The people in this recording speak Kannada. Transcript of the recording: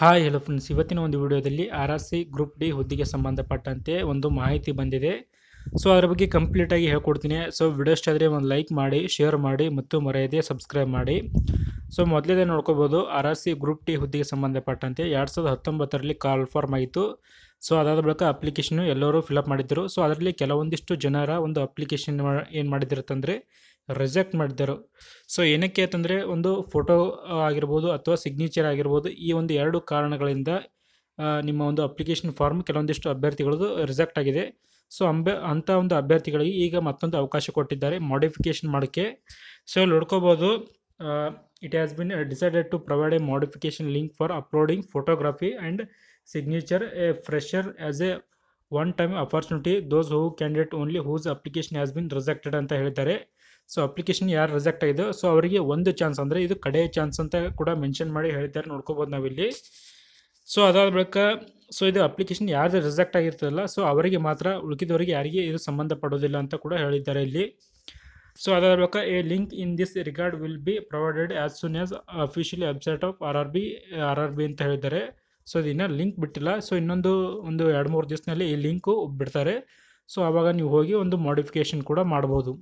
ಹಾಯ್ ಹಲೋ ಫ್ರೆಂಡ್ಸ್ ಇವತ್ತಿನ ಒಂದು ವಿಡಿಯೋದಲ್ಲಿ RRC group D ಹುದ್ದೆಗೆ ಸಂಬಂಧಪಟ್ಟಂತೆ ಒಂದು ಮಾಹಿತಿ ಬಂದಿದೆ ಸೊ ಅದರ ಬಗ್ಗೆ ಕಂಪ್ಲೀಟಾಗಿ ಹೇಳ್ಕೊಡ್ತೀನಿ ಸೊ ವಿಡಿಯೋ ಇಷ್ಟ ಒಂದು ಲೈಕ್ ಮಾಡಿ ಶೇರ್ ಮಾಡಿ ಮತ್ತು ಮರೆಯದೆ ಸಬ್ಸ್ಕ್ರೈಬ್ ಮಾಡಿ ಸೊ ಮೊದಲೇದೇ ನೋಡ್ಕೋಬೋದು RRC group D ಹುದ್ದೆಗೆ ಸಂಬಂಧಪಟ್ಟಂತೆ ಎರಡು ಸಾವಿರದ ಹತ್ತೊಂಬತ್ತರಲ್ಲಿ ಕಾಲ್ ಫಾರ್ಮ್ ಆಯಿತು ಸೊ ಅದಾದ ಬಳಿಕ ಅಪ್ಲಿಕೇಶನ್ನು ಎಲ್ಲರೂ ಫಿಲಪ್ ಮಾಡಿದ್ದರು ಸೊ ಅದರಲ್ಲಿ ಕೆಲವೊಂದಿಷ್ಟು ಜನರ ಒಂದು ಅಪ್ಲಿಕೇಶನ್ ಏನು ಮಾಡಿದಿರುತ್ತಂದರೆ ರಿಜೆಕ್ಟ್ ಮಾಡಿದ್ದರು ಸೊ ಏನಕ್ಕೆ ಅಂತಂದರೆ ಒಂದು ಫೋಟೋ ಆಗಿರ್ಬೋದು ಅಥವಾ ಸಿಗ್ನೇಚರ್ ಆಗಿರ್ಬೋದು ಈ ಒಂದು ಎರಡು ಕಾರಣಗಳಿಂದ ನಿಮ್ಮ ಒಂದು ಅಪ್ಲಿಕೇಶನ್ ಫಾರ್ಮ್ ಕೆಲವೊಂದಿಷ್ಟು ಅಭ್ಯರ್ಥಿಗಳದು ರಿಜೆಕ್ಟ್ ಆಗಿದೆ ಸೊ ಅಂಬೆ ಅಂಥ ಒಂದು ಅಭ್ಯರ್ಥಿಗಳಿಗೆ ಈಗ ಮತ್ತೊಂದು ಅವಕಾಶ ಕೊಟ್ಟಿದ್ದಾರೆ ಮಾಡಿಫಿಕೇಷನ್ ಮಾಡೋಕ್ಕೆ ಸೊ ನೋಡ್ಕೋಬೋದು it has been decided to provide a modification link for uploading photography and signature a fresher as a one time opportunity those who candidate only whose application has been rejected ಅಂತ ಹೇಳ್ತಾರೆ ಸೊ ಅಪ್ಲಿಕೇಶನ್ ಯಾರು ರಿಜೆಕ್ಟ್ ಆಗಿದೆ ಸೊ ಅವರಿಗೆ ಒಂದು ಚಾನ್ಸ್ ಅಂದರೆ ಇದು ಕಡೆಯ ಚಾನ್ಸ್ ಅಂತ ಕೂಡ ಮೆನ್ಷನ್ ಮಾಡಿ ಹೇಳ್ತಾರೆ ನೋಡ್ಕೋಬೋದು ನಾವಿಲ್ಲಿ ಸೊ ಅದಾದ ಬಳಿಕ ಸೊ ಇದು ಅಪ್ಲಿಕೇಶನ್ ಯಾರು ರಿಜೆಕ್ಟ್ ಆಗಿರ್ತದಲ್ಲ ಸೊ ಅವರಿಗೆ ಮಾತ್ರ ಉಳಿದವರಿಗೆ ಯಾರಿಗೆ ಇದು ಸಂಬಂಧಪಡೋದಿಲ್ಲ ಅಂತ ಕೂಡ ಹೇಳಿದ್ದಾರೆ ಇಲ್ಲಿ ಸೊ ಅದಾದ ಬಳಿಕ a link in this regard will be provided as soon as officially website of RRB RRB ಅಂತ ಹೇಳಿದ್ದಾರೆ ಸೊ ಇದು ಲಿಂಕ್ ಬಿಟ್ಟಿಲ್ಲ ಸೊ ಇನ್ನೊಂದು ಒಂದು ಎರಡು ಮೂರು ದಿವಸದಲ್ಲಿ ಈ ಲಿಂಕು ಬಿಡ್ತಾರೆ ಸೊ ಆವಾಗ ನೀವು ಹೋಗಿ ಒಂದು ಮಾಡಿಫಿಕೇಷನ್ ಕೂಡ ಮಾಡ್ಬೋದು